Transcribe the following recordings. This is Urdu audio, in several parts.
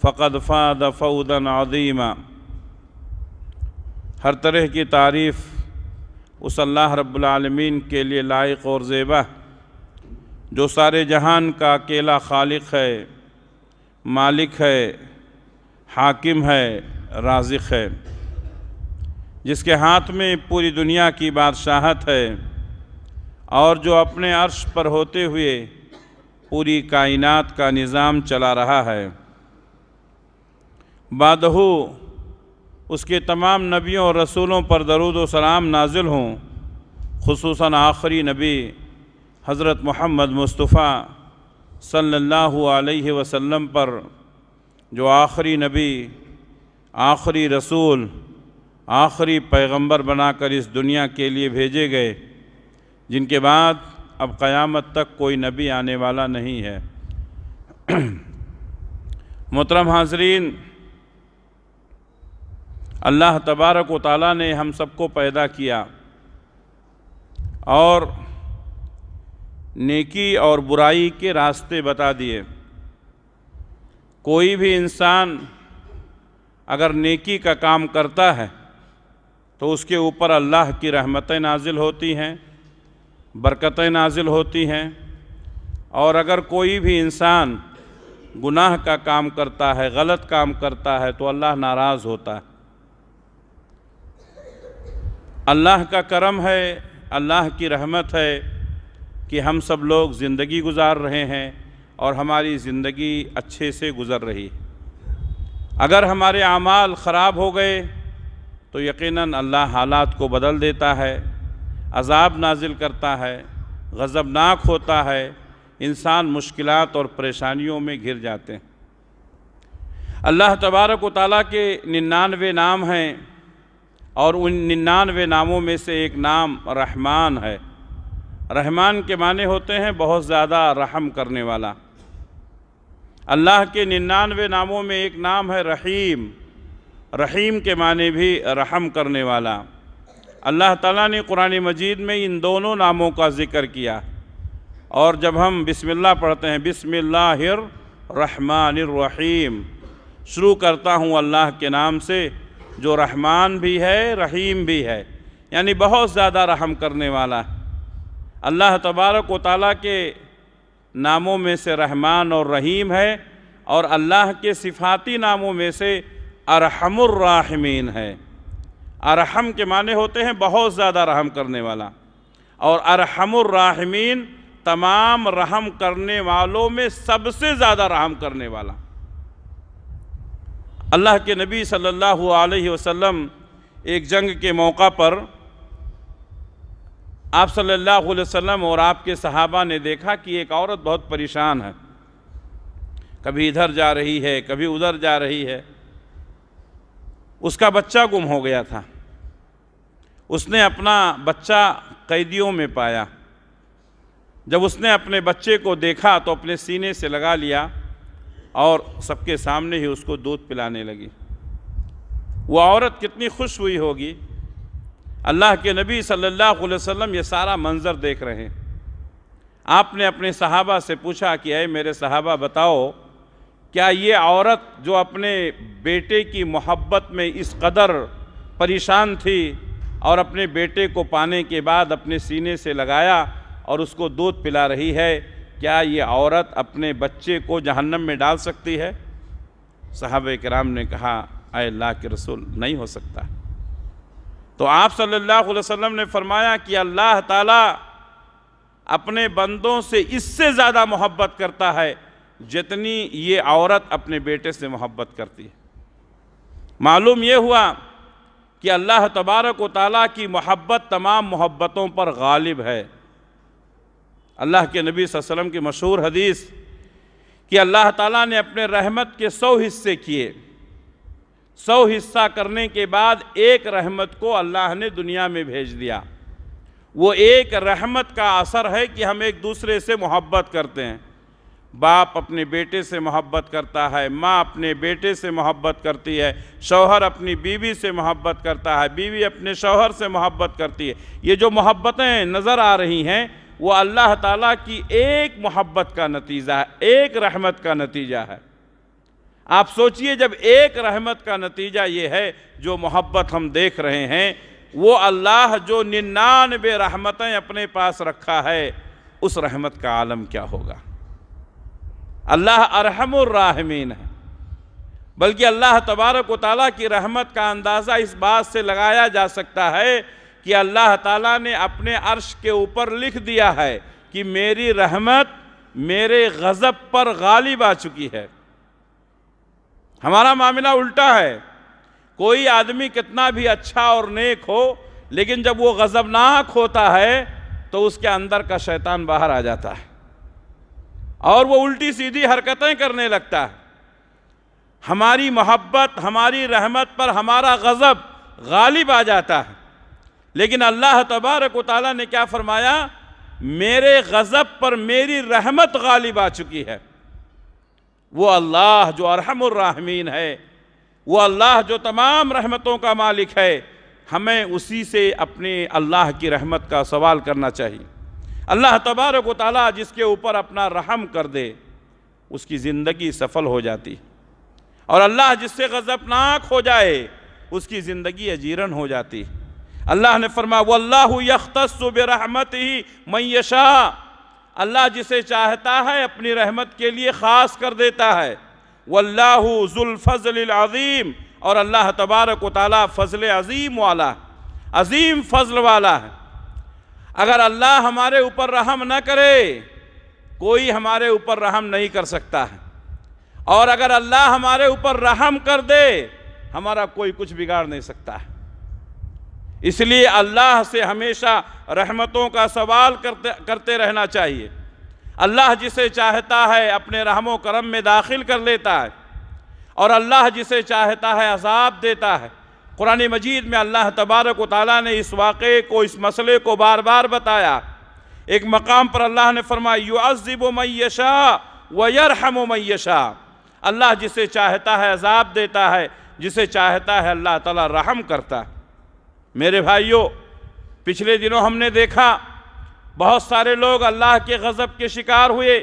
فقد فاد فودا عظیما ہر طرح کی تعریف اس اللہ رب العالمین کے لیے لائق اور زیبہ جو سارے جہان کا اکیلا خالق ہے مالک ہے حاکم ہے رازق ہے جس کے ہاتھ میں پوری دنیا کی بادشاہت ہے اور جو اپنے عرش پر ہوتے ہوئے پوری کائنات کا نظام چلا رہا ہے بادہ اس کے تمام نبیوں اور رسولوں پر درود و سلام نازل ہوں خصوصاً آخری نبی حضرت محمد مصطفیٰ صلی اللہ علیہ وسلم پر جو آخری نبی آخری رسول آخری پیغمبر بنا کر اس دنیا کے لیے بھیجے گئے جن کے بعد اب قیامت تک کوئی نبی آنے والا نہیں ہے محترم حاضرین اللہ تبارک و تعالیٰ نے ہم سب کو پیدا کیا اور نیکی اور برائی کے راستے بتا دیے کوئی بھی انسان اگر نیکی کا کام کرتا ہے تو اس کے اوپر اللہ کی رحمتیں نازل ہوتی ہیں برکتیں نازل ہوتی ہیں اور اگر کوئی بھی انسان گناہ کا کام کرتا ہے غلط کام کرتا ہے تو اللہ ناراض ہوتا ہے اللہ کا کرم ہے اللہ کی رحمت ہے کہ ہم سب لوگ زندگی گزار رہے ہیں اور ہماری زندگی اچھے سے گزر رہی اگر ہمارے اعمال خراب ہو گئے تو یقیناً اللہ حالات کو بدل دیتا ہے عذاب نازل کرتا ہے غضبناک ہوتا ہے انسان مشکلات اور پریشانیوں میں گر جاتے ہیں اللہ تبارک و تعالیٰ کے ننانوے نام ہیں اور ان ننانوے ناموں میں سے ایک نام رحمان ہے رحمان کے معنی ہوتے ہیں بہت زیادہ رحم کرنے والا اللہ کے ننانوے ناموں میں ایک نام ہے رحیم رحیم کے معنی بھی رحم کرنے والا اللہ تعالیٰ نے قرآن مجید میں ان دونوں ناموں کا ذکر کیا اور جب ہم بسم اللہ پڑھتے ہیں بسم اللہ الرحمن الرحیم شروع کرتا ہوں اللہ کے نام سے جو رحمان بھی ہے رحیم بھی ہے یعنی بہت زیادہ رحم کرنے والا ہے اللہ تبارک و تعالیٰ کے ناموں میں سے رحمان اور رحیم ہے اور اللہ کے صفاتی ناموں میں سے ارحم الراحمین ہے ارحم کے معنی ہوتے ہیں بہت زیادہ رحم کرنے والا اور ارحم الراحمین تمام رحم کرنے والوں میں سب سے زیادہ رحم کرنے والا اللہ کے نبی صلی اللہ علیہ وسلم ایک جنگ کے موقع پر آپ صلی اللہ علیہ وسلم اور آپ کے صحابہ نے دیکھا کہ ایک عورت بہت پریشان ہے کبھی ادھر جا رہی ہے کبھی ادھر جا رہی ہے اس کا بچہ گم ہو گیا تھا اس نے اپنا بچہ قیدیوں میں پایا جب اس نے اپنے بچے کو دیکھا تو اپنے سینے سے لگا لیا اور سب کے سامنے ہی اس کو دودھ پلانے لگی وہ عورت کتنی خوش ہوئی ہوگی اللہ کے نبی صلی اللہ علیہ وسلم یہ سارا منظر دیکھ رہے ہیں آپ نے اپنے صحابہ سے پوچھا کہ اے میرے صحابہ بتاؤ کیا یہ عورت جو اپنے بیٹے کی محبت میں اس قدر پریشان تھی اور اپنے بیٹے کو پانے کے بعد اپنے سینے سے لگایا اور اس کو دودھ پلا رہی ہے کیا یہ عورت اپنے بچے کو جہنم میں ڈال سکتی ہے صحابہ کرام نے کہا اے اللہ کے رسول نہیں ہو سکتا تو آپ صلی اللہ علیہ وسلم نے فرمایا کہ اللہ تعالیٰ اپنے بندوں سے اس سے زیادہ محبت کرتا ہے جتنی یہ عورت اپنے بیٹے سے محبت کرتی ہے معلوم یہ ہوا کہ اللہ تبارک و تعالیٰ کی محبت تمام محبتوں پر غالب ہے اللہ کے نبی صلی اللہ علیہ وسلم کی مشہور حدیث کہ اللہ تعالیٰ نے اپنے رحمت کے سو حصے کیے سو حصہ کرنے کے بعد ایک رحمت کو اللہ نے دنیا میں بھیج دیا وہ ایک رحمت کا اثر ہے کہ ہم ایک دوسرے سے محبت کرتے ہیں باپ اپنے بیٹے سے محبت کرتا ہے ماں اپنے بیٹے سے محبت کرتی ہے شوہر اپنی بیوی سے محبت کرتا ہے بیوی اپنے شوہر سے محبت کرتی ہے یہ جو محبتیں نظر آ رہی ہیں وہ اللہ تعالیٰ کی ایک محبت کا نتیجہ ہے ایک رحمت کا نتیجہ ہے آپ سوچئے جب ایک رحمت کا نتیجہ یہ ہے جو محبت ہم دیکھ رہے ہیں وہ اللہ جو ننانوے رحمتیں اپنے پاس رکھا ہے اس رحمت کا عالم کیا ہوگا اللہ ارحم الراحمین ہے بلکہ اللہ تبارک و تعالیٰ کی رحمت کا اندازہ اس بات سے لگایا جا سکتا ہے کہ اللہ تعالیٰ نے اپنے عرش کے اوپر لکھ دیا ہے کہ میری رحمت میرے غضب پر غالب آ چکی ہے ہمارا معاملہ الٹا ہے کوئی آدمی کتنا بھی اچھا اور نیک ہو لیکن جب وہ غزبناک ہوتا ہے تو اس کے اندر کا شیطان باہر آ جاتا ہے اور وہ الٹی سیدھی حرکتیں کرنے لگتا ہے ہماری محبت ہماری رحمت پر ہمارا غضب غالب آ جاتا ہے لیکن اللہ تبارک و تعالیٰ نے کیا فرمایا میرے غضب پر میری رحمت غالب آ چکی ہے وہ اللہ جو ارحم الرحمین ہے وہ اللہ جو تمام رحمتوں کا مالک ہے ہمیں اسی سے اپنے اللہ کی رحمت کا سوال کرنا چاہیے اللہ تبارک و تعالیٰ جس کے اوپر اپنا رحم کر دے اس کی زندگی سفل ہو جاتی اور اللہ جس سے غزبناک ہو جائے اس کی زندگی اجیرن ہو جاتی ہے اللہ نے فرما واللہ یختص یک تَََس و برحمت ہی اللہ جسے چاہتا ہے اپنی رحمت کے لیے خاص کر دیتا ہے واللہ ذو الفضل العظیم اور اللہ تبارک و تعالی فضل عظیم والا ہے عظیم فضل والا ہے اگر اللہ ہمارے اوپر رحم نہ کرے کوئی ہمارے اوپر رحم نہیں کر سکتا ہے اور اگر اللہ ہمارے اوپر رحم کر دے ہمارا کوئی کچھ بگاڑ نہیں سکتا ہے اس لیے اللہ سے ہمیشہ رحمتوں کا سوال کرتے کرتے رہنا چاہیے اللہ جسے چاہتا ہے اپنے رحم و کرم میں داخل کر لیتا ہے اور اللہ جسے چاہتا ہے عذاب دیتا ہے قرآن مجید میں اللہ تبارک و تعالیٰ نے اس واقعے کو اس مسئلے کو بار بار بتایا ایک مقام پر اللہ نے فرمایا یعذب من یشا ویرحم من یشا اللہ جسے چاہتا ہے عذاب دیتا ہے جسے چاہتا ہے اللہ تعالیٰ رحم کرتا ہے میرے بھائیوں پچھلے دنوں ہم نے دیکھا بہت سارے لوگ اللہ کے غضب کے شکار ہوئے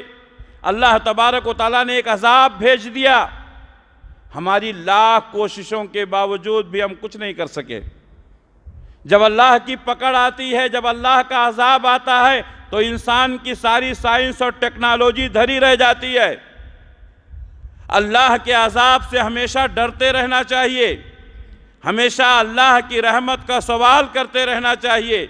اللہ تبارک و تعالیٰ نے ایک عذاب بھیج دیا ہماری لاکھ کوششوں کے باوجود بھی ہم کچھ نہیں کر سکے جب اللہ کی پکڑ آتی ہے جب اللہ کا عذاب آتا ہے تو انسان کی ساری سائنس اور ٹیکنالوجی دھری رہ جاتی ہے اللہ کے عذاب سے ہمیشہ ڈرتے رہنا چاہیے ہمیشہ اللہ کی رحمت کا سوال کرتے رہنا چاہیے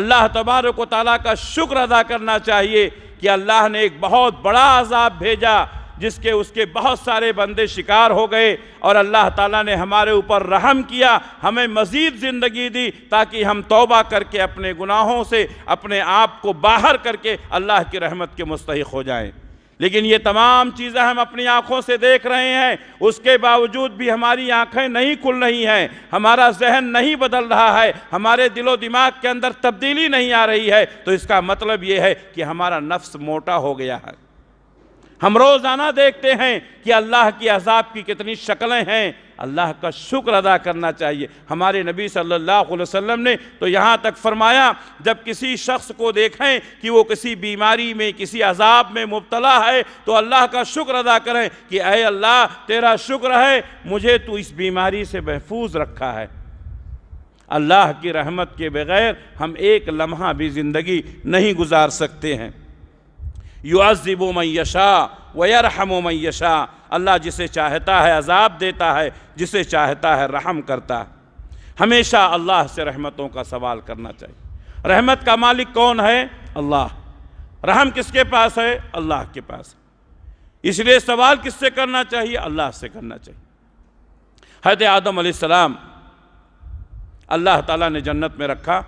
اللہ تبارک و تعالیٰ کا شکر ادا کرنا چاہیے کہ اللہ نے ایک بہت بڑا عذاب بھیجا جس کے اس کے بہت سارے بندے شکار ہو گئے اور اللہ تعالیٰ نے ہمارے اوپر رحم کیا ہمیں مزید زندگی دی تاکہ ہم توبہ کر کے اپنے گناہوں سے اپنے آپ کو باہر کر کے اللہ کی رحمت کے مستحق ہو جائیں لیکن یہ تمام چیزیں ہم اپنی آنکھوں سے دیکھ رہے ہیں اس کے باوجود بھی ہماری آنکھیں نہیں کھل رہی ہیں ہمارا ذہن نہیں بدل رہا ہے ہمارے دل و دماغ کے اندر تبدیلی نہیں آ رہی ہے تو اس کا مطلب یہ ہے کہ ہمارا نفس موٹا ہو گیا ہے ہم روزانہ دیکھتے ہیں کہ اللہ کی عذاب کی کتنی شکلیں ہیں اللہ کا شکر ادا کرنا چاہیے ہمارے نبی صلی اللہ علیہ وسلم نے تو یہاں تک فرمایا جب کسی شخص کو دیکھیں کہ وہ کسی بیماری میں کسی عذاب میں مبتلا ہے تو اللہ کا شکر ادا کریں کہ اے اللہ تیرا شکر ہے مجھے تو اس بیماری سے محفوظ رکھا ہے اللہ کی رحمت کے بغیر ہم ایک لمحہ بھی زندگی نہیں گزار سکتے ہیں یعذب من یشا ویرحم من یشا اللہ جسے چاہتا ہے عذاب دیتا ہے جسے چاہتا ہے رحم کرتا ہے ہمیشہ اللہ سے رحمتوں کا سوال کرنا چاہیے رحمت کا مالک کون ہے اللہ رحم کس کے پاس ہے اللہ کے پاس ہے اس لیے سوال کس سے کرنا چاہیے اللہ سے کرنا چاہیے حید آدم علیہ السلام اللہ تعالیٰ نے جنت میں رکھا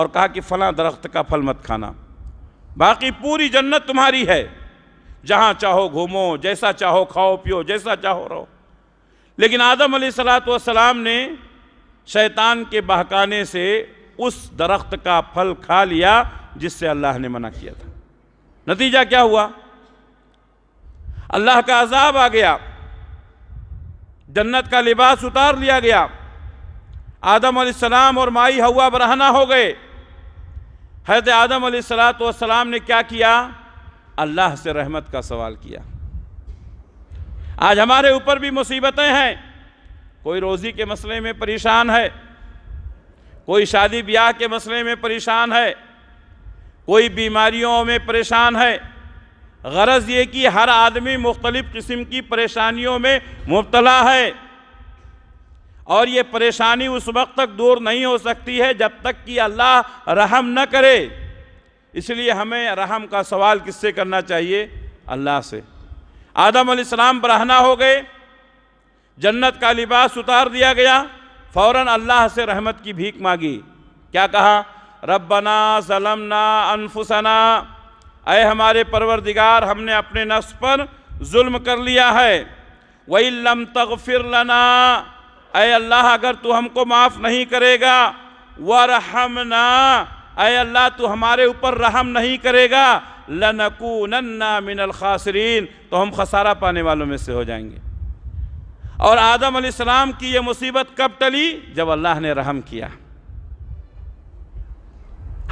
اور کہا کہ فلاں درخت کا پھل مت کھانا باقی پوری جنت تمہاری ہے جہاں چاہو گھومو جیسا چاہو کھاؤ پیو جیسا چاہو رہو لیکن آدم علیہ السلاۃ والسلام نے شیطان کے بہکانے سے اس درخت کا پھل کھا لیا جس سے اللہ نے منع کیا تھا نتیجہ کیا ہوا اللہ کا عذاب آ گیا جنت کا لباس اتار لیا گیا آدم علیہ السلام اور مائی ہوا برہنہ ہو گئے حضرت آدم علیہ السلام نے کیا کیا اللہ سے رحمت کا سوال کیا آج ہمارے اوپر بھی مصیبتیں ہیں کوئی روزی کے مسئلے میں پریشان ہے کوئی شادی بیاہ کے مسئلے میں پریشان ہے کوئی بیماریوں میں پریشان ہے غرض یہ کہ ہر آدمی مختلف قسم کی پریشانیوں میں مبتلا ہے اور یہ پریشانی اس وقت تک دور نہیں ہو سکتی ہے جب تک کہ اللہ رحم نہ کرے اس لیے ہمیں رحم کا سوال کس سے کرنا چاہیے اللہ سے آدم علیہ السلام برہنہ ہو گئے جنت کا لباس اتار دیا گیا فوراً اللہ سے رحمت کی بھیک مانگی کیا کہا ربنا ظلمنا انفسنا اے ہمارے پروردگار ہم نے اپنے نفس پر ظلم کر لیا ہے وَإِلَّمْ تَغْفِرْ لَنَا اے اللہ اگر تو ہم کو معاف نہیں کرے گا ورحمنا اے اللہ تو ہمارے اوپر رحم نہیں کرے گا لَنَكُونَنَّا مِنَ من تو ہم خسارہ پانے والوں میں سے ہو جائیں گے اور آدم علیہ السلام کی یہ مصیبت کب تلی جب اللہ نے رحم کیا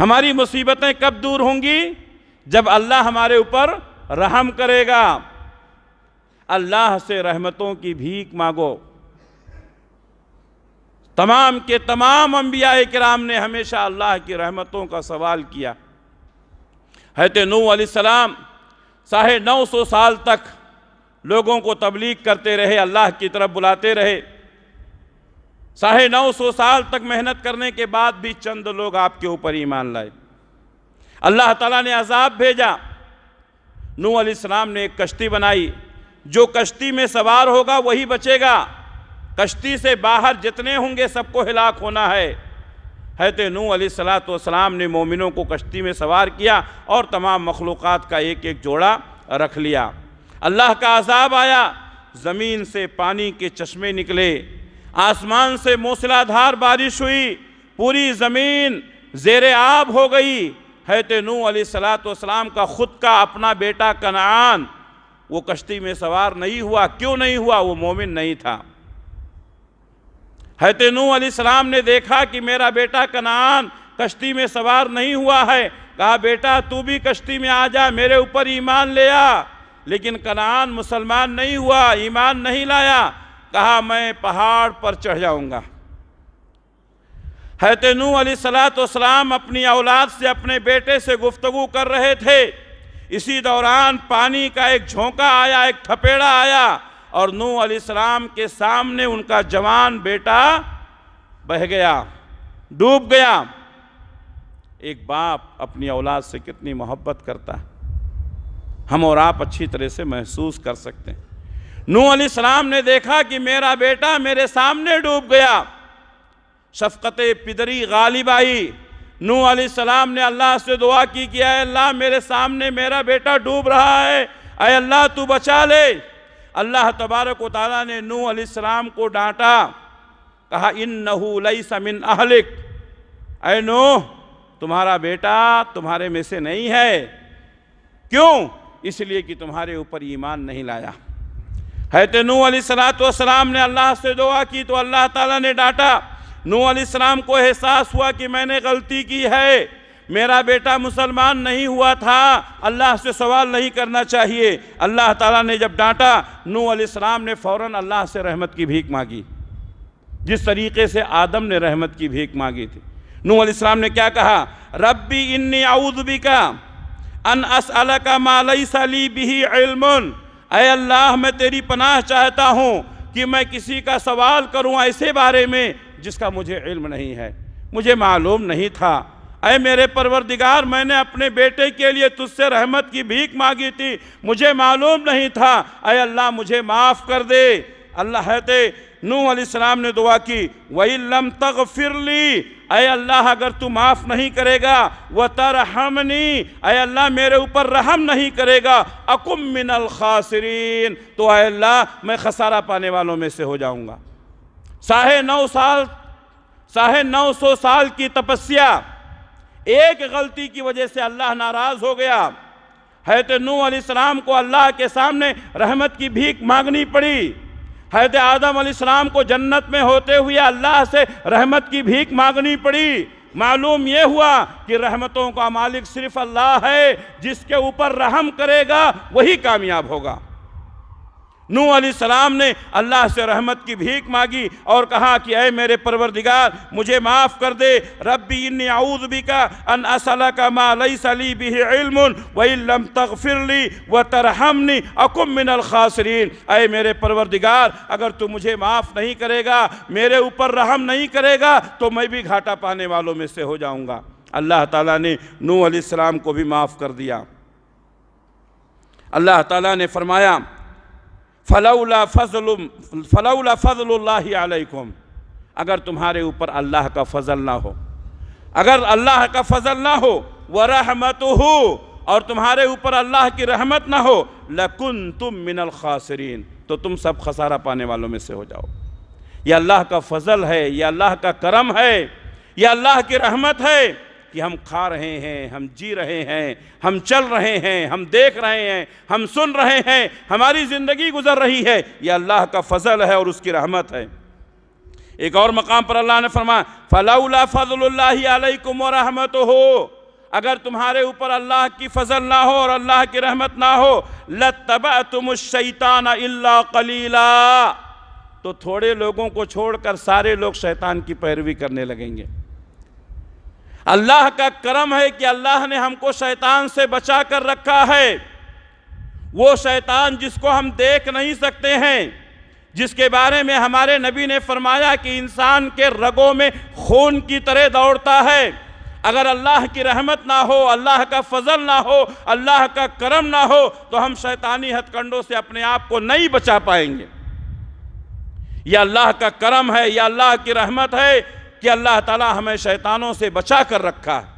ہماری مصیبتیں کب دور ہوں گی جب اللہ ہمارے اوپر رحم کرے گا اللہ سے رحمتوں کی بھیک مانگو تمام کے تمام انبیاء کرام نے ہمیشہ اللہ کی رحمتوں کا سوال کیا حیرت نو علیہ السلام ساڑھے نو سو سال تک لوگوں کو تبلیغ کرتے رہے اللہ کی طرف بلاتے رہے ساڑھے نو سو سال تک محنت کرنے کے بعد بھی چند لوگ آپ کے اوپر ایمان لائے اللہ تعالیٰ نے عذاب بھیجا نو علیہ السلام نے ایک کشتی بنائی جو کشتی میں سوار ہوگا وہی بچے گا کشتی سے باہر جتنے ہوں گے سب کو ہلاک ہونا ہے حیت نو علیہ السلاۃ السلام نے مومنوں کو کشتی میں سوار کیا اور تمام مخلوقات کا ایک ایک جوڑا رکھ لیا اللہ کا عذاب آیا زمین سے پانی کے چشمے نکلے آسمان سے موسلا دھار بارش ہوئی پوری زمین زیر آب ہو گئی حیرت نو علیہ السلام کا خود کا اپنا بیٹا کنعان وہ کشتی میں سوار نہیں ہوا کیوں نہیں ہوا وہ مومن نہیں تھا حیرت نو علیہ السلام نے دیکھا کہ میرا بیٹا کنان کشتی میں سوار نہیں ہوا ہے کہا بیٹا تو بھی کشتی میں آ جا میرے اوپر ایمان لیا لیکن کنان مسلمان نہیں ہوا ایمان نہیں لایا کہا میں پہاڑ پر چڑھ جاؤں گا نو علیہ السلام اپنی اولاد سے اپنے بیٹے سے گفتگو کر رہے تھے اسی دوران پانی کا ایک جھونکا آیا ایک تھپیڑا آیا اور نو علیہ السلام کے سامنے ان کا جوان بیٹا بہ گیا ڈوب گیا ایک باپ اپنی اولاد سے کتنی محبت کرتا ہے ہم اور آپ اچھی طرح سے محسوس کر سکتے ہیں نو علیہ السلام نے دیکھا کہ میرا بیٹا میرے سامنے ڈوب گیا شفقت پدری غالب آئی نو علیہ السلام نے اللہ سے دعا کی کہ اللہ میرے سامنے میرا بیٹا ڈوب رہا ہے اے اللہ تو بچا لے اللہ تبارک و تعالیٰ نے نو علیہ السلام کو ڈانٹا کہا انہو لیس من اہلک اے نو تمہارا بیٹا تمہارے میں سے نہیں ہے کیوں اس لیے کہ تمہارے اوپر ایمان نہیں لایا حیرت نو علیہ السلام نے اللہ سے دعا کی تو اللہ تعالیٰ نے ڈانٹا نو علیہ السلام کو احساس ہوا کہ میں نے غلطی کی ہے میرا بیٹا مسلمان نہیں ہوا تھا اللہ سے سوال نہیں کرنا چاہیے اللہ تعالیٰ نے جب ڈانٹا نو علیہ السلام نے فوراً اللہ سے رحمت کی بھیک مانگی جس طریقے سے آدم نے رحمت کی بھیک مانگی تھی نو علیہ السلام نے کیا کہا ربی انی اعوذ بکا ان ما لیس لی بہی علم اے اللہ میں تیری پناہ چاہتا ہوں کہ میں کسی کا سوال کروں ایسے بارے میں جس کا مجھے علم نہیں ہے مجھے معلوم نہیں تھا اے میرے پروردگار میں نے اپنے بیٹے کے لیے تجھ سے رحمت کی بھیک مانگی تھی مجھے معلوم نہیں تھا اے اللہ مجھے معاف کر دے اللہ نوح علیہ السلام نے دعا کی وہی لم تغ لی اے اللہ اگر تو معاف نہیں کرے گا وہ ترحمنی اے اللہ میرے اوپر رحم نہیں کرے گا مِنَ الْخَاسِرِينَ تو اے اللہ میں خسارہ پانے والوں میں سے ہو جاؤں گا ساہے نو سال ساہے نو سو سال کی تپسیہ ایک غلطی کی وجہ سے اللہ ناراض ہو گیا حیرت نو علیہ السلام کو اللہ کے سامنے رحمت کی بھیک مانگنی پڑی حیرت آدم علیہ السلام کو جنت میں ہوتے ہوئے اللہ سے رحمت کی بھیک مانگنی پڑی معلوم یہ ہوا کہ رحمتوں کا مالک صرف اللہ ہے جس کے اوپر رحم کرے گا وہی کامیاب ہوگا نو علیہ السلام نے اللہ سے رحمت کی بھیک مانگی اور کہا کہ اے میرے پروردگار مجھے معاف کر دے ربی انی انود بھی کا صلی کا ماں علیہ صلی بھی علم لم تغفر لی وترحمنی اکم من الخاسرین اے میرے پروردگار اگر تو مجھے معاف نہیں کرے گا میرے اوپر رحم نہیں کرے گا تو میں بھی گھاٹا پانے والوں میں سے ہو جاؤں گا اللہ تعالیٰ نے نو علیہ السلام کو بھی معاف کر دیا اللہ تعالیٰ نے فرمایا فلولا فضل فلاؤ اللہ فضل اللہ اگر تمہارے اوپر اللہ کا فضل نہ ہو اگر اللہ کا فضل نہ ہو وَرَحْمَتُهُ اور تمہارے اوپر اللہ کی رحمت نہ ہو لَكُنْتُم مِّنَ الْخَاسِرِينَ تو تم سب خسارہ پانے والوں میں سے ہو جاؤ یہ اللہ کا فضل ہے یہ اللہ کا کرم ہے یہ اللہ کی رحمت ہے کہ ہم کھا رہے ہیں ہم جی رہے ہیں ہم چل رہے ہیں ہم دیکھ رہے ہیں ہم سن رہے ہیں ہماری زندگی گزر رہی ہے یہ اللہ کا فضل ہے اور اس کی رحمت ہے ایک اور مقام پر اللہ نے فرمایا فَلَوْلَا فَضْلُ اللَّهِ عَلَيْكُمْ وَرَحْمَتُهُ اگر تمہارے اوپر اللہ کی فضل نہ ہو اور اللہ کی رحمت نہ ہو لَتَّبَعْتُمُ الشَّيْطَانَ إِلَّا قَلِيلًا تو تھوڑے لوگوں کو چھوڑ کر سارے لوگ شیطان کی پیروی کرنے لگیں گے اللہ کا کرم ہے کہ اللہ نے ہم کو شیطان سے بچا کر رکھا ہے وہ شیطان جس کو ہم دیکھ نہیں سکتے ہیں جس کے بارے میں ہمارے نبی نے فرمایا کہ انسان کے رگوں میں خون کی طرح دوڑتا ہے اگر اللہ کی رحمت نہ ہو اللہ کا فضل نہ ہو اللہ کا کرم نہ ہو تو ہم شیطانی ہتھ کنڈوں سے اپنے آپ کو نہیں بچا پائیں گے یا اللہ کا کرم ہے یا اللہ کی رحمت ہے کہ اللہ تعالیٰ ہمیں شیطانوں سے بچا کر رکھا ہے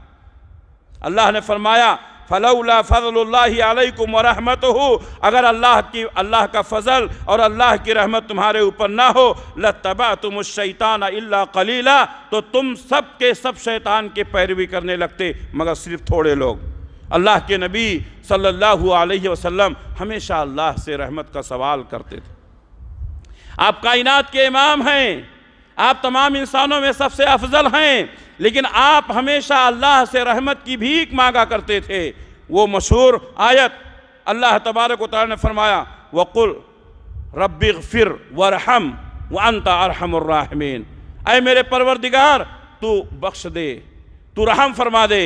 اللہ نے فرمایا فَلَوْ لَا فضل اللہ عَلَيْكُمْ وَرَحْمَتُهُ اگر اللہ کی اللہ کا فضل اور اللہ کی رحمت تمہارے اوپر نہ ہو لَتَّبَعْتُمُ الشَّيْطَانَ إِلَّا قَلِيلًا تو تم سب کے سب شیطان کے پیروی کرنے لگتے مگر صرف تھوڑے لوگ اللہ کے نبی صلی اللہ علیہ وسلم ہمیشہ اللہ سے رحمت کا سوال کرتے تھے آپ کائنات کے امام ہیں آپ تمام انسانوں میں سب سے افضل ہیں لیکن آپ ہمیشہ اللہ سے رحمت کی بھیک مانگا کرتے تھے وہ مشہور آیت اللہ تبارک و تعالی نے فرمایا وَقُلْ رب اغْفِرْ وَرْحَمْ وَأَنْتَ عَرْحَمُ انط ارحم اے میرے پروردگار تو بخش دے تو رحم فرما دے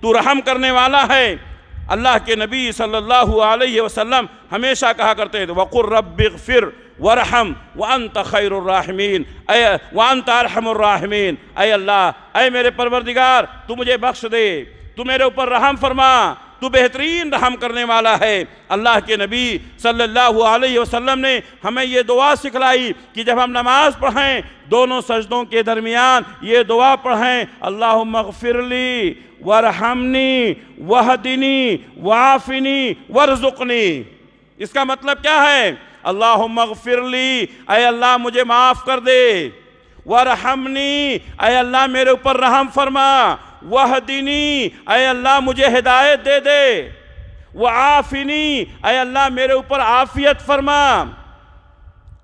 تو رحم کرنے والا ہے اللہ کے نبی صلی اللہ علیہ وسلم ہمیشہ کہا کرتے ہیں وَقُلْ رب اغْفِرْ ورحم وانت خیر الرحمین اے ون تارحم الرحمین اے اللہ اے میرے پروردگار تو مجھے بخش دے تو میرے اوپر رحم فرما تو بہترین رحم کرنے والا ہے اللہ کے نبی صلی اللہ علیہ وسلم نے ہمیں یہ دعا سکھلائی کہ جب ہم نماز پڑھیں دونوں سجدوں کے درمیان یہ دعا پڑھیں اللہم اغفر لی ورحمنی وحدنی وعافنی ورزقنی اس کا مطلب کیا ہے اللہ لی اے اللہ مجھے معاف کر دے ورحمنی اے اللہ میرے اوپر رحم فرما وحدینی اے اللہ مجھے ہدایت دے دے وعافنی اے اللہ میرے اوپر آفیت فرما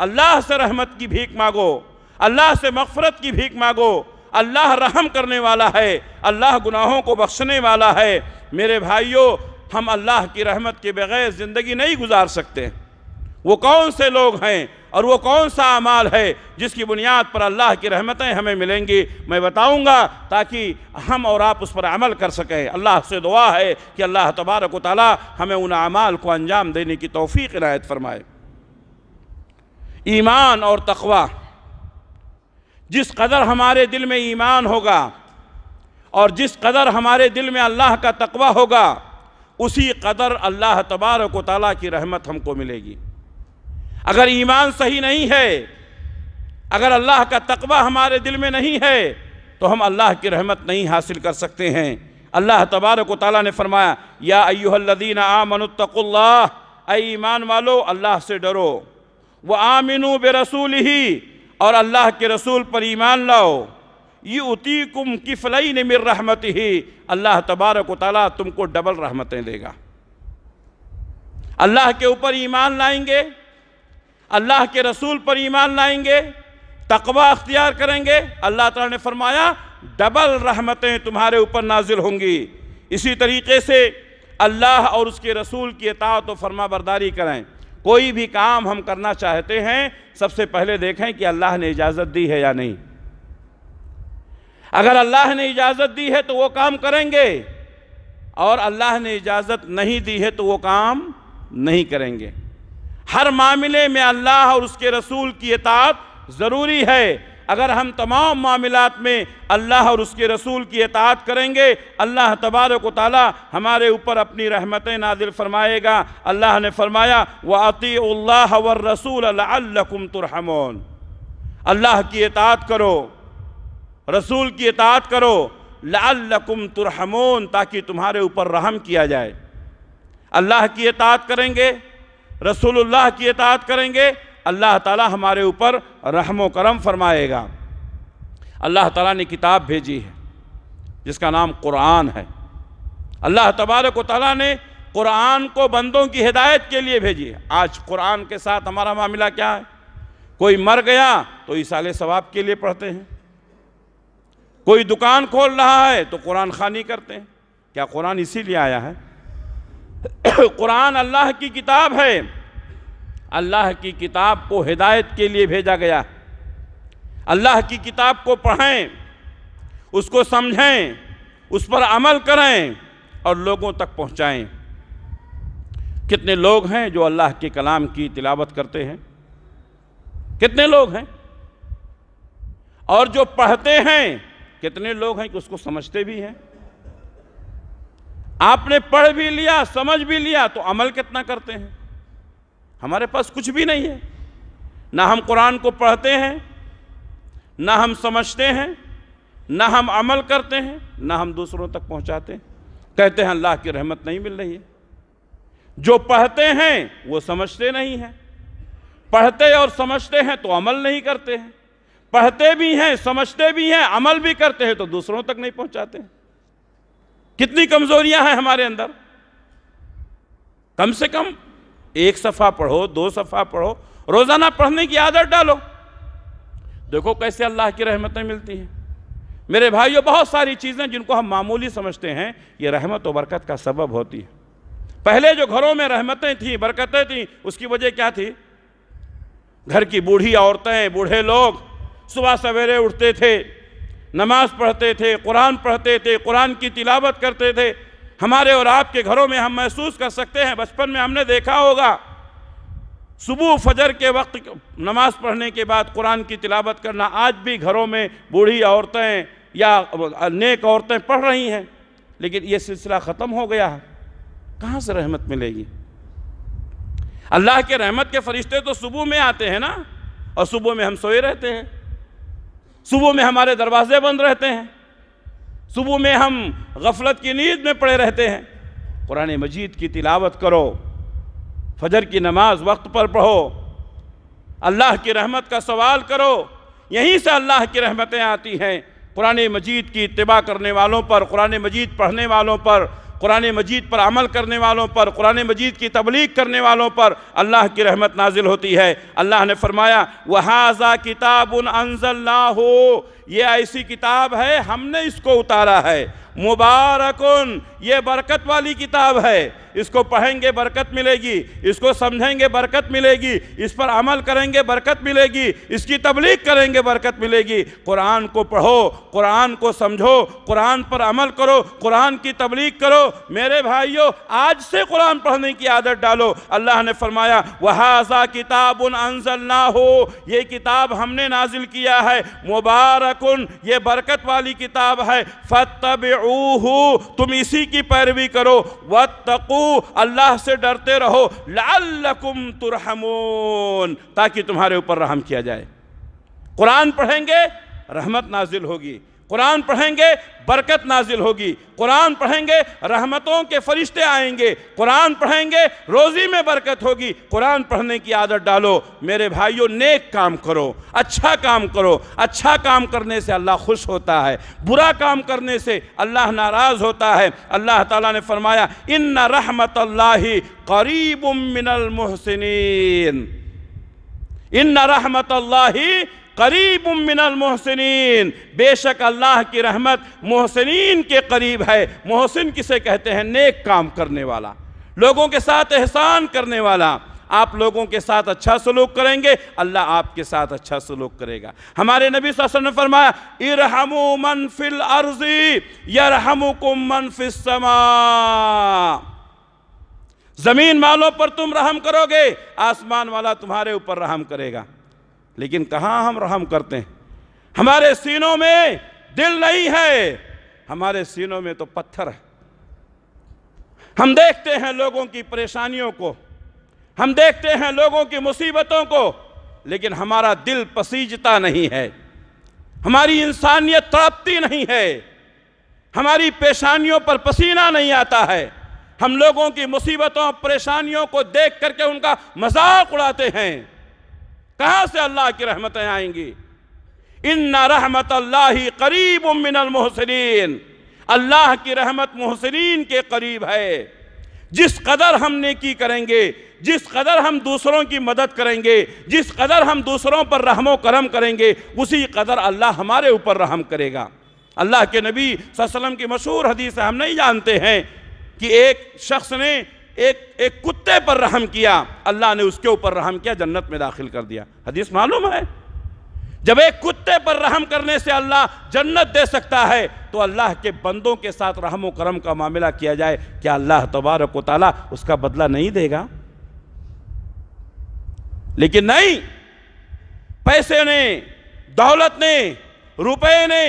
اللہ سے رحمت کی بھیک مانگو اللہ سے مغفرت کی بھیک مانگو اللہ رحم کرنے والا ہے اللہ گناہوں کو بخشنے والا ہے میرے بھائیوں ہم اللہ کی رحمت کے بغیر زندگی نہیں گزار سکتے وہ کون سے لوگ ہیں اور وہ کون سا اعمال ہے جس کی بنیاد پر اللہ کی رحمتیں ہمیں ملیں گی میں بتاؤں گا تاکہ ہم اور آپ اس پر عمل کر سکیں اللہ سے دعا ہے کہ اللہ تبارک و تعالی ہمیں ان اعمال کو انجام دینے کی توفیق انعیت فرمائے ایمان اور تقوی جس قدر ہمارے دل میں ایمان ہوگا اور جس قدر ہمارے دل میں اللہ کا تقوی ہوگا اسی قدر اللہ تبارک و تعالیٰ کی رحمت ہم کو ملے گی اگر ایمان صحیح نہیں ہے اگر اللہ کا تقوی ہمارے دل میں نہیں ہے تو ہم اللہ کی رحمت نہیں حاصل کر سکتے ہیں اللہ تبارک و تعالیٰ نے فرمایا یا ایوہ الذین آمنوا اتقوا اللہ اے ایمان والو اللہ سے ڈرو وآمنوا آمنو ہی اور اللہ کے رسول پر ایمان لاؤ یہ کفلین من کی رحمت ہی اللہ تبارک و تعالیٰ تم کو ڈبل رحمتیں دے گا اللہ کے اوپر ایمان لائیں گے اللہ کے رسول پر ایمان لائیں گے تقوی اختیار کریں گے اللہ تعالیٰ نے فرمایا ڈبل رحمتیں تمہارے اوپر نازل ہوں گی اسی طریقے سے اللہ اور اس کے رسول کی اطاعت و فرما برداری کریں کوئی بھی کام ہم کرنا چاہتے ہیں سب سے پہلے دیکھیں کہ اللہ نے اجازت دی ہے یا نہیں اگر اللہ نے اجازت دی ہے تو وہ کام کریں گے اور اللہ نے اجازت نہیں دی ہے تو وہ کام نہیں کریں گے ہر معاملے میں اللہ اور اس کے رسول کی اطاعت ضروری ہے اگر ہم تمام معاملات میں اللہ اور اس کے رسول کی اطاعت کریں گے اللہ تبارک و تعالی ہمارے اوپر اپنی رحمتیں نازل فرمائے گا اللہ نے فرمایا واطی اللَّهَ وَالرَّسُولَ لَعَلَّكُمْ تُرْحَمُونَ اللہ کی اطاعت کرو رسول کی اطاعت کرو لَعَلَّكُمْ تُرْحَمُونَ تاکہ تمہارے اوپر رحم کیا جائے اللہ کی اطاعت کریں گے رسول اللہ کی اطاعت کریں گے اللہ تعالیٰ ہمارے اوپر رحم و کرم فرمائے گا اللہ تعالیٰ نے کتاب بھیجی ہے جس کا نام قرآن ہے اللہ تبارک و تعالیٰ نے قرآن کو بندوں کی ہدایت کے لیے بھیجی ہے آج قرآن کے ساتھ ہمارا معاملہ کیا ہے کوئی مر گیا تو اسال ثواب کے لیے پڑھتے ہیں کوئی دکان کھول رہا ہے تو قرآن خانی کرتے ہیں کیا قرآن اسی لیے آیا ہے قرآن اللہ کی کتاب ہے اللہ کی کتاب کو ہدایت کے لیے بھیجا گیا اللہ کی کتاب کو پڑھیں اس کو سمجھیں اس پر عمل کریں اور لوگوں تک پہنچائیں کتنے لوگ ہیں جو اللہ کے کلام کی تلاوت کرتے ہیں کتنے لوگ ہیں اور جو پڑھتے ہیں کتنے لوگ ہیں کہ اس کو سمجھتے بھی ہیں آپ نے پڑھ بھی لیا سمجھ بھی لیا تو عمل کتنا کرتے ہیں ہمارے پاس کچھ بھی نہیں ہے نہ ہم قرآن کو پڑھتے ہیں نہ ہم سمجھتے ہیں نہ ہم عمل کرتے ہیں نہ ہم دوسروں تک پہنچاتے ہیں کہتے ہیں اللہ کی رحمت نہیں مل رہی ہے جو پڑھتے ہیں وہ سمجھتے نہیں ہیں پڑھتے اور سمجھتے ہیں تو عمل نہیں کرتے ہیں پڑھتے بھی ہیں سمجھتے بھی ہیں عمل بھی کرتے ہیں تو دوسروں تک نہیں پہنچاتے ہیں کتنی کمزوریاں ہیں ہمارے اندر کم سے کم ایک صفحہ پڑھو دو صفحہ پڑھو روزانہ پڑھنے کی عادت ڈالو دیکھو کیسے اللہ کی رحمتیں ملتی ہیں میرے بھائیوں بہت ساری چیزیں جن کو ہم معمولی سمجھتے ہیں یہ رحمت و برکت کا سبب ہوتی ہے پہلے جو گھروں میں رحمتیں تھیں برکتیں تھیں اس کی وجہ کیا تھی گھر کی بوڑھی عورتیں بوڑھے لوگ صبح سویرے اٹھتے تھے نماز پڑھتے تھے قرآن پڑھتے تھے قرآن کی تلاوت کرتے تھے ہمارے اور آپ کے گھروں میں ہم محسوس کر سکتے ہیں بچپن میں ہم نے دیکھا ہوگا صبح فجر کے وقت نماز پڑھنے کے بعد قرآن کی تلاوت کرنا آج بھی گھروں میں بوڑھی عورتیں یا نیک عورتیں پڑھ رہی ہیں لیکن یہ سلسلہ ختم ہو گیا ہے کہاں سے رحمت ملے گی اللہ کے رحمت کے فرشتے تو صبح میں آتے ہیں نا اور صبح میں ہم سوئے رہتے ہیں صبح میں ہمارے دروازے بند رہتے ہیں صبح میں ہم غفلت کی نیند میں پڑے رہتے ہیں قرآن مجید کی تلاوت کرو فجر کی نماز وقت پر پڑھو اللہ کی رحمت کا سوال کرو یہیں سے اللہ کی رحمتیں آتی ہیں قرآن مجید کی اتباع کرنے والوں پر قرآن مجید پڑھنے والوں پر قرآن مجید پر عمل کرنے والوں پر قرآن مجید کی تبلیغ کرنے والوں پر اللہ کی رحمت نازل ہوتی ہے اللہ نے فرمایا وَحَاذَا كِتَابٌ ال انض یہ ایسی کتاب ہے ہم نے اس کو اتارا ہے مبارکن یہ برکت والی کتاب ہے اس کو پڑھیں گے برکت ملے گی اس کو سمجھیں گے برکت ملے گی اس پر عمل کریں گے برکت ملے گی اس کی تبلیغ کریں گے برکت ملے گی قرآن کو پڑھو قرآن کو سمجھو قرآن پر عمل کرو قرآن کی تبلیغ کرو میرے بھائیو آج سے قرآن پڑھنے کی عادت ڈالو اللہ نے فرمایا كِتَابٌ أَنزَلْنَاهُ یہ کتاب ہم نے نازل کیا ہے مبارکن یہ برکت والی کتاب ہے فَاتَّبِعُوهُ تم اسی کی پیروی کرو وَاتَّقُوا اللہ سے ڈرتے رہو لَعَلَّكُمْ تُرْحَمُونَ تاکہ تمہارے اوپر رحم کیا جائے قرآن پڑھیں گے رحمت نازل ہوگی قرآن پڑھیں گے برکت نازل ہوگی قرآن پڑھیں گے رحمتوں کے فرشتے آئیں گے قرآن پڑھیں گے روزی میں برکت ہوگی قرآن پڑھنے کی عادت ڈالو میرے بھائیوں نیک کام کرو اچھا کام کرو اچھا کام کرنے سے اللہ خوش ہوتا ہے برا کام کرنے سے اللہ ناراض ہوتا ہے اللہ تعالیٰ نے فرمایا ان رَحْمَتَ رحمت اللہ قریب الْمُحْسِنِينَ ان رَحْمَتَ رحمت اللہ قریب من المحسنین بے شک اللہ کی رحمت محسنین کے قریب ہے محسن کسے کہتے ہیں نیک کام کرنے والا لوگوں کے ساتھ احسان کرنے والا آپ لوگوں کے ساتھ اچھا سلوک کریں گے اللہ آپ کے ساتھ اچھا سلوک کرے گا ہمارے نبی صلی اللہ علیہ وسلم نے فرمایا من فی ار یرحمکم من فی السماء زمین والوں پر تم رحم کرو گے آسمان والا تمہارے اوپر رحم کرے گا لیکن کہاں ہم رحم کرتے ہیں ہمارے سینوں میں دل نہیں ہے ہمارے سینوں میں تو پتھر ہے ہم دیکھتے ہیں لوگوں کی پریشانیوں کو ہم دیکھتے ہیں لوگوں کی مصیبتوں کو لیکن ہمارا دل پسیجتا نہیں ہے ہماری انسانیت تڑپتی نہیں ہے ہماری پیشانیوں پر پسینہ نہیں آتا ہے ہم لوگوں کی مصیبتوں پریشانیوں کو دیکھ کر کے ان کا مذاق اڑاتے ہیں کہاں سے اللہ کی رحمتیں آئیں گی ان رحمت اللہ قَرِيبٌ مِّنَ الْمُحْسِنِينَ اللہ کی رحمت محسنین کے قریب ہے جس قدر ہم نیکی کریں گے جس قدر ہم دوسروں کی مدد کریں گے جس قدر ہم دوسروں پر رحم و کرم کریں گے اسی قدر اللہ ہمارے اوپر رحم کرے گا اللہ کے نبی صلی اللہ علیہ وسلم کی مشہور حدیث ہم نہیں جانتے ہیں کہ ایک شخص نے ایک ایک کتے پر رحم کیا اللہ نے اس کے اوپر رحم کیا جنت میں داخل کر دیا حدیث معلوم ہے جب ایک کتے پر رحم کرنے سے اللہ جنت دے سکتا ہے تو اللہ کے بندوں کے ساتھ رحم و کرم کا معاملہ کیا جائے کیا اللہ تبارک و تعالیٰ اس کا بدلہ نہیں دے گا لیکن نہیں پیسے نے دولت نے روپے نے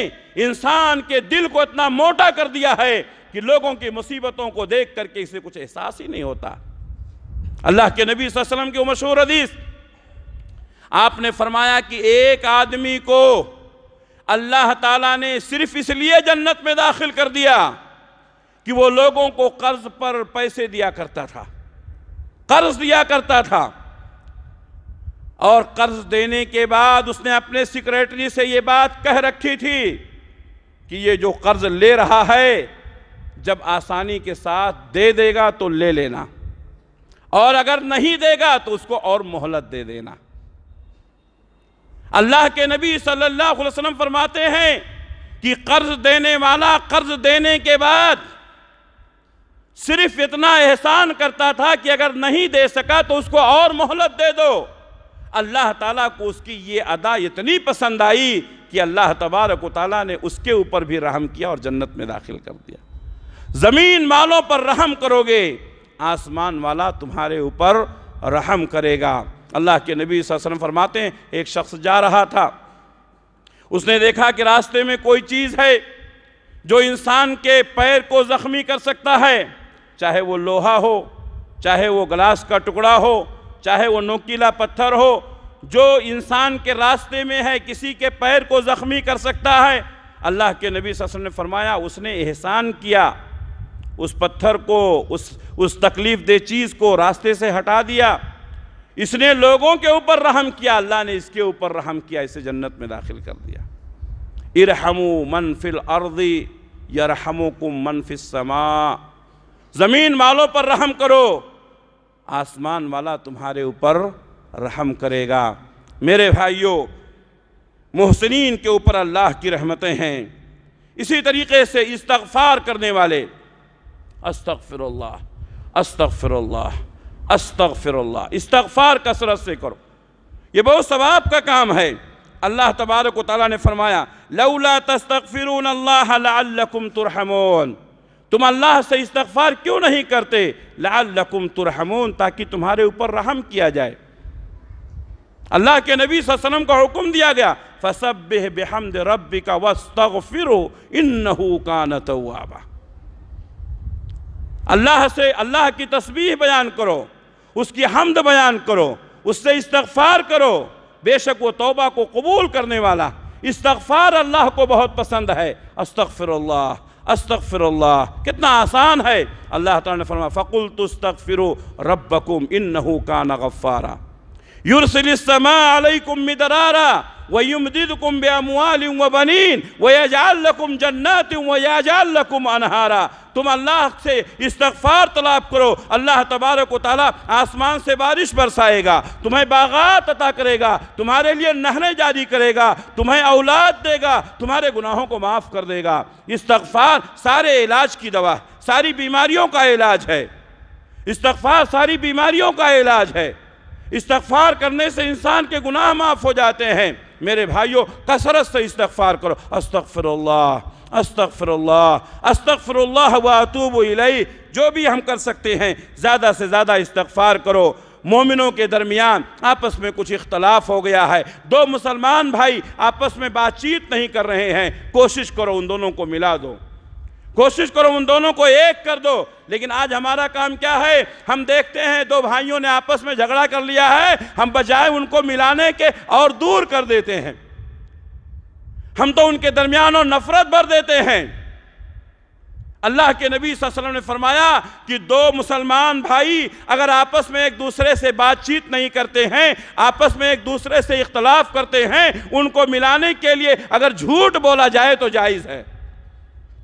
انسان کے دل کو اتنا موٹا کر دیا ہے کہ لوگوں کی مصیبتوں کو دیکھ کر کے اسے کچھ احساس ہی نہیں ہوتا اللہ کے نبی صلی اللہ علیہ کی مشہور حدیث آپ نے فرمایا کہ ایک آدمی کو اللہ تعالیٰ نے صرف اس لیے جنت میں داخل کر دیا کہ وہ لوگوں کو قرض پر پیسے دیا کرتا تھا قرض دیا کرتا تھا اور قرض دینے کے بعد اس نے اپنے سیکریٹری سے یہ بات کہہ رکھی تھی کہ یہ جو قرض لے رہا ہے جب آسانی کے ساتھ دے دے گا تو لے لینا اور اگر نہیں دے گا تو اس کو اور محلت دے دینا اللہ کے نبی صلی اللہ علیہ وسلم فرماتے ہیں کہ قرض دینے والا قرض دینے کے بعد صرف اتنا احسان کرتا تھا کہ اگر نہیں دے سکا تو اس کو اور مہلت دے دو اللہ تعالیٰ کو اس کی یہ ادا اتنی پسند آئی کہ اللہ تبارک و تعالیٰ نے اس کے اوپر بھی رحم کیا اور جنت میں داخل کر دیا زمین والوں پر رحم کرو گے آسمان والا تمہارے اوپر رحم کرے گا اللہ کے نبی صلی اللہ علیہ وسلم فرماتے ہیں ایک شخص جا رہا تھا اس نے دیکھا کہ راستے میں کوئی چیز ہے جو انسان کے پیر کو زخمی کر سکتا ہے چاہے وہ لوہا ہو چاہے وہ گلاس کا ٹکڑا ہو چاہے وہ نوکیلا پتھر ہو جو انسان کے راستے میں ہے کسی کے پیر کو زخمی کر سکتا ہے اللہ کے نبی صلی اللہ علیہ وسلم نے فرمایا اس نے احسان کیا اس پتھر کو اس اس تکلیف دہ چیز کو راستے سے ہٹا دیا اس نے لوگوں کے اوپر رحم کیا اللہ نے اس کے اوپر رحم کیا اسے جنت میں داخل کر دیا ارحمو من فی الارض یرہ من فی السماء زمین والوں پر رحم کرو آسمان والا تمہارے اوپر رحم کرے گا میرے بھائیوں محسنین کے اوپر اللہ کی رحمتیں ہیں اسی طریقے سے استغفار کرنے والے استغفر اللہ استغفر اللہ استغفر اللہ استغفار کثرت سے کرو یہ بہت ثواب کا کام ہے اللہ تبارک و تعالیٰ نے فرمایا لولا تستغفرون اللہ لعلکم ترحمون تم اللہ سے استغفار کیوں نہیں کرتے لعلکم ترحمون تاکہ تمہارے اوپر رحم کیا جائے اللہ کے نبی صلی اللہ علیہ وسلم کا حکم دیا گیا فَسَبِّهْ بِحَمْدِ رَبِّكَ کا إِنَّهُ كَانَ تَوَّابًا اللہ سے اللہ کی تسبیح بیان کرو اس کی حمد بیان کرو اس سے استغفار کرو بے شک وہ توبہ کو قبول کرنے والا استغفار اللہ کو بہت پسند ہے استغفر اللہ استغفر اللہ کتنا آسان ہے اللہ تعالیٰ نے فرما فَقُلْتُ اسْتَغْفِرُوا رَبَّكُمْ إِنَّهُ كَانَ غَفَّارًا يرسل السماء عليكم مدرارا ويمددكم باموال وبنين بنین لكم جنات ويجعل لكم اجالم انہارا تم اللہ سے استغفار طلب کرو اللہ تبارک و تعالیٰ آسمان سے بارش برسائے گا تمہیں باغات عطا کرے گا تمہارے لیے نہنے جاری کرے گا تمہیں اولاد دے گا تمہارے گناہوں کو معاف کر دے گا استغفار سارے علاج کی دوا ساری بیماریوں کا علاج ہے استغفار ساری بیماریوں کا علاج ہے استغفار کرنے سے انسان کے گناہ معاف ہو جاتے ہیں میرے بھائیوں کثرت سے استغفار کرو استغفر اللہ استغفر اللہ استغفر اللہ و اطوب جو بھی ہم کر سکتے ہیں زیادہ سے زیادہ استغفار کرو مومنوں کے درمیان آپس میں کچھ اختلاف ہو گیا ہے دو مسلمان بھائی آپس میں بات چیت نہیں کر رہے ہیں کوشش کرو ان دونوں کو ملا دو کوشش کرو ان دونوں کو ایک کر دو لیکن آج ہمارا کام کیا ہے ہم دیکھتے ہیں دو بھائیوں نے آپس میں جھگڑا کر لیا ہے ہم بجائے ان کو ملانے کے اور دور کر دیتے ہیں ہم تو ان کے درمیان اور نفرت بھر دیتے ہیں اللہ کے نبی صلی اللہ علیہ وسلم نے فرمایا کہ دو مسلمان بھائی اگر آپس میں ایک دوسرے سے بات چیت نہیں کرتے ہیں آپس میں ایک دوسرے سے اختلاف کرتے ہیں ان کو ملانے کے لیے اگر جھوٹ بولا جائے تو جائز ہے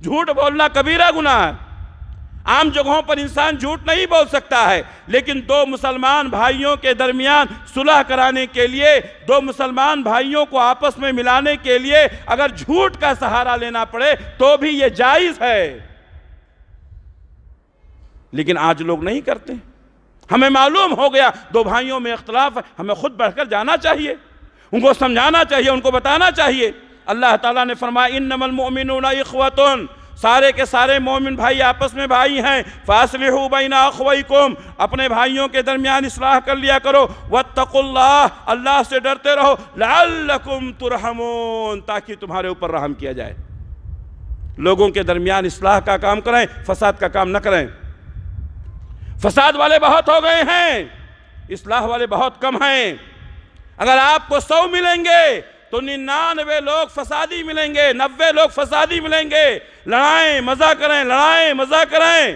جھوٹ بولنا کبیرہ گناہ ہے عام جگہوں پر انسان جھوٹ نہیں بول سکتا ہے لیکن دو مسلمان بھائیوں کے درمیان صلح کرانے کے لیے دو مسلمان بھائیوں کو آپس میں ملانے کے لیے اگر جھوٹ کا سہارا لینا پڑے تو بھی یہ جائز ہے لیکن آج لوگ نہیں کرتے ہمیں معلوم ہو گیا دو بھائیوں میں اختلاف ہے ہمیں خود بڑھ کر جانا چاہیے ان کو سمجھانا چاہیے ان کو بتانا چاہیے اللہ تعالیٰ نے فرمایا انما المؤمنون اخوتن سارے کے سارے مومن بھائی آپس میں بھائی ہیں فاصلحو بین اخوائکم اپنے بھائیوں کے درمیان اصلاح کر لیا کرو واتقوا اللہ اللہ سے ڈرتے رہو لعلکم ترحمون تاکہ تمہارے اوپر رحم کیا جائے لوگوں کے درمیان اصلاح کا کام کریں فساد کا کام نہ کریں فساد والے بہت ہو گئے ہیں اصلاح والے بہت کم ہیں اگر آپ کو سو ملیں گے تو ننانوے لوگ فسادی ملیں گے نوے لوگ فسادی ملیں گے لڑائیں مزہ کریں لڑائیں مزہ کریں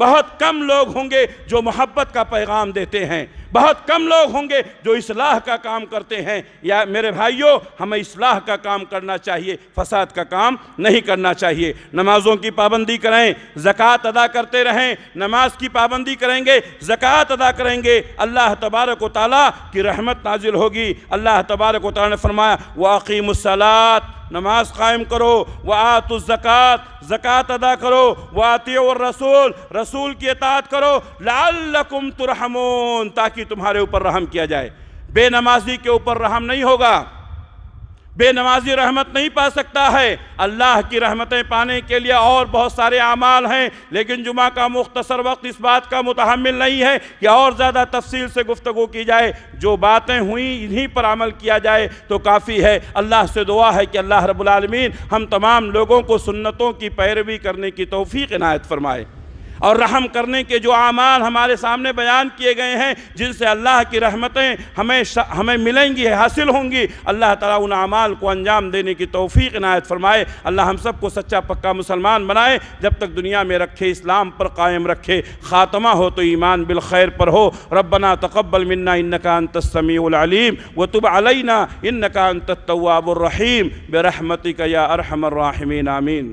بہت کم لوگ ہوں گے جو محبت کا پیغام دیتے ہیں بہت کم لوگ ہوں گے جو اصلاح کا کام کرتے ہیں یا میرے بھائیوں ہمیں اصلاح کا کام کرنا چاہیے فساد کا کام نہیں کرنا چاہیے نمازوں کی پابندی کریں زکاة ادا کرتے رہیں نماز کی پابندی کریں گے زکاة ادا کریں گے اللہ تبارک و تعالیٰ کی رحمت نازل ہوگی اللہ تبارک و تعالیٰ فرمایا واقعی مسلات نماز قائم کرو وہ الزکاة زکاة زکوٰۃ ادا کرو وہ آتی رسول کی اطاعت کرو لعلکم ترحمون تاکہ تمہارے اوپر رحم کیا جائے بے نمازی کے اوپر رحم نہیں ہوگا بے نمازی رحمت نہیں پا سکتا ہے اللہ کی رحمتیں پانے کے لیے اور بہت سارے اعمال ہیں لیکن جمعہ کا مختصر وقت اس بات کا متحمل نہیں ہے کہ اور زیادہ تفصیل سے گفتگو کی جائے جو باتیں ہوئیں انہی پر عمل کیا جائے تو کافی ہے اللہ سے دعا ہے کہ اللہ رب العالمین ہم تمام لوگوں کو سنتوں کی پیروی کرنے کی توفیق عنایت فرمائے اور رحم کرنے کے جو اعمال ہمارے سامنے بیان کیے گئے ہیں جن سے اللہ کی رحمتیں ہمیں ہمیں ملیں گی حاصل ہوں گی اللہ تعالیٰ ان اعمال کو انجام دینے کی توفیق عنایت فرمائے اللہ ہم سب کو سچا پکا مسلمان بنائے جب تک دنیا میں رکھے اسلام پر قائم رکھے خاتمہ ہو تو ایمان بالخیر پر ہو ربنا تقبل منا انکا انت السمیع العلیم و تب انکا انت التواب الرحیم برحمتک یا ارحم الراحمین آمین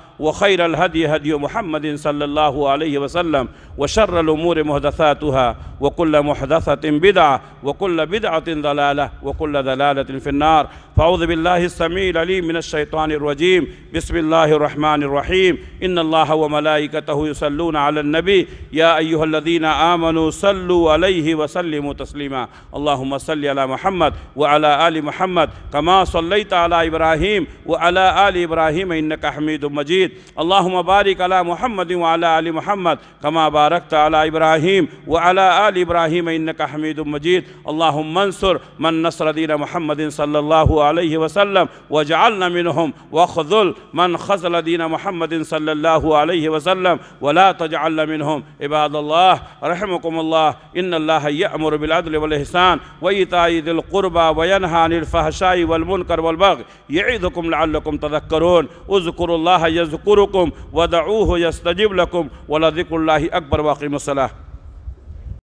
وخير الهدي هدي محمد صلى الله عليه وسلم وشر الأمور محدثاتها وكل محدثة بدعة وكل بدعة ضلالة وكل ضلالة في النار فأعوذ بالله السميع العليم من الشيطان الرجيم بسم الله الرحمن الرحيم إن الله وملائكته يصلون على النبي يا أيها الذين آمنوا صلوا عليه وسلموا تسليما اللهم صل على محمد وعلى آل محمد كما صليت على إبراهيم وعلى آل إبراهيم إنك حميد مجيد اللهم بارك على محمد وعلى آل محمد كما باركت على إبراهيم وعلى آل إبراهيم إنك حميد مجيد اللهم انصر من نصر دين محمد صلى الله عليه وسلم واجعلنا منهم واخذل من خذل دين محمد صلى الله عليه وسلم ولا تجعلنا منهم عباد الله رحمكم الله إن الله يأمر بالعدل والإحسان وإيتاء ذي القربى وينهى عن الفحشاء والمنكر والبغي يعظكم لعلكم تذكرون اذكروا الله يذكركم ودعوه يستجب لكم ولذكر الله أكبر واقيموا الصلاة